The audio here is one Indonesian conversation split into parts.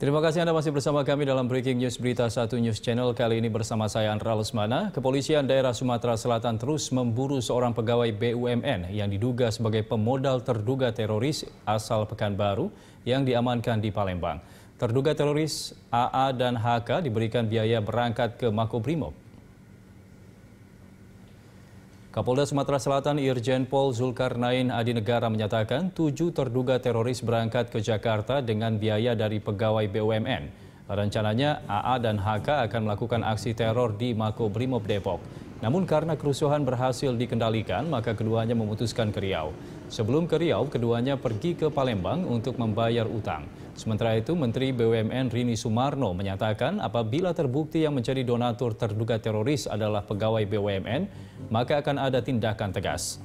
Terima kasih Anda masih bersama kami dalam Breaking News Berita 1 News Channel. Kali ini bersama saya Andra Lesmana. Kepolisian daerah Sumatera Selatan terus memburu seorang pegawai BUMN yang diduga sebagai pemodal terduga teroris asal Pekanbaru yang diamankan di Palembang. Terduga teroris AA dan HK diberikan biaya berangkat ke Makobrimob Kapolda Sumatera Selatan Irjen Pol Zulkarnain Adi Negara menyatakan tujuh terduga teroris berangkat ke Jakarta dengan biaya dari pegawai BUMN. Rencananya AA dan HK akan melakukan aksi teror di Makobrimob Depok. Namun karena kerusuhan berhasil dikendalikan, maka keduanya memutuskan ke Riau. Sebelum ke Riau, keduanya pergi ke Palembang untuk membayar utang. Sementara itu, Menteri BUMN Rini Sumarno menyatakan apabila terbukti yang menjadi donatur terduga teroris adalah pegawai BUMN, maka akan ada tindakan tegas.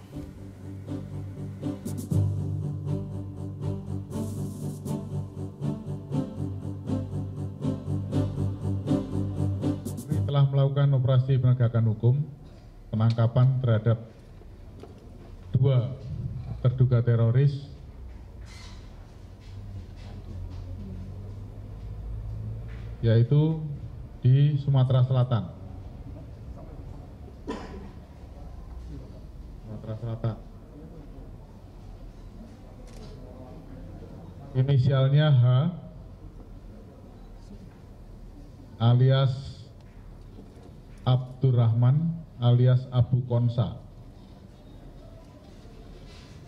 telah melakukan operasi penegakan hukum penangkapan terhadap dua terduga teroris yaitu di Sumatera Selatan. Sumatera Selatan. Inisialnya H alias Abdurrahman alias Abu Konsa.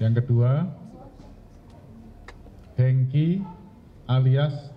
Yang kedua, Hengki alias